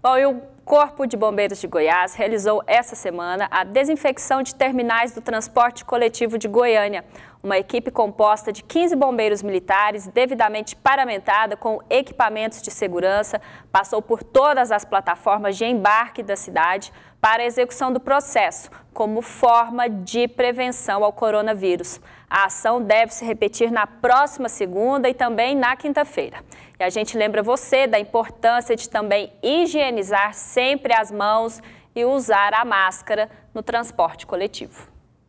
Bom, e o Corpo de Bombeiros de Goiás realizou essa semana a desinfecção de terminais do transporte coletivo de Goiânia. Uma equipe composta de 15 bombeiros militares, devidamente paramentada com equipamentos de segurança, passou por todas as plataformas de embarque da cidade para a execução do processo, como forma de prevenção ao coronavírus. A ação deve se repetir na próxima segunda e também na quinta-feira. E a gente lembra você da importância de também higienizar sempre as mãos e usar a máscara no transporte coletivo.